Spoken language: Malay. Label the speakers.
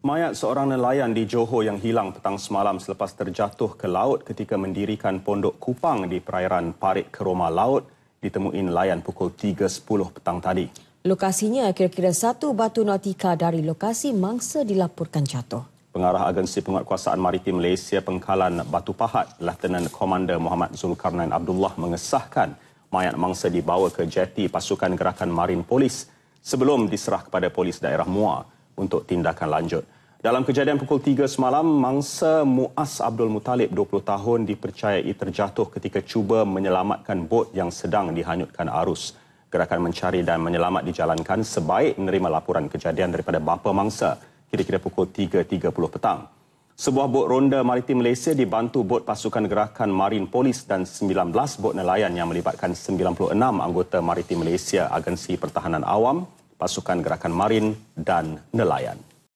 Speaker 1: Mayat seorang nelayan di Johor yang hilang petang semalam selepas terjatuh ke laut ketika mendirikan pondok kupang di perairan Parit Keroma Laut ditemui nelayan pukul 3.10 petang tadi.
Speaker 2: Lokasinya kira-kira satu batu nautika dari lokasi mangsa dilaporkan jatuh.
Speaker 1: Pengarah Agensi Penguatkuasaan Maritim Malaysia Pengkalan Batu Pahat, Lieutenant Komander Muhammad Zulkarnain Abdullah mengesahkan mayat mangsa dibawa ke jeti pasukan gerakan Marin Polis sebelum diserah kepada polis daerah Muar untuk tindakan lanjut. Dalam kejadian pukul 3 semalam, mangsa Muas Abdul Mutalib 20 tahun dipercayai terjatuh ketika cuba menyelamatkan bot yang sedang dihanyutkan arus. Gerakan mencari dan menyelamat dijalankan sebaik menerima laporan kejadian daripada bapa mangsa kira-kira pukul 3.30 petang. Sebuah bot ronda maritim Malaysia dibantu bot pasukan gerakan Marin Polis dan 19 bot nelayan yang melibatkan 96 anggota maritim Malaysia Agensi Pertahanan Awam pasukan gerakan marin dan nelayan.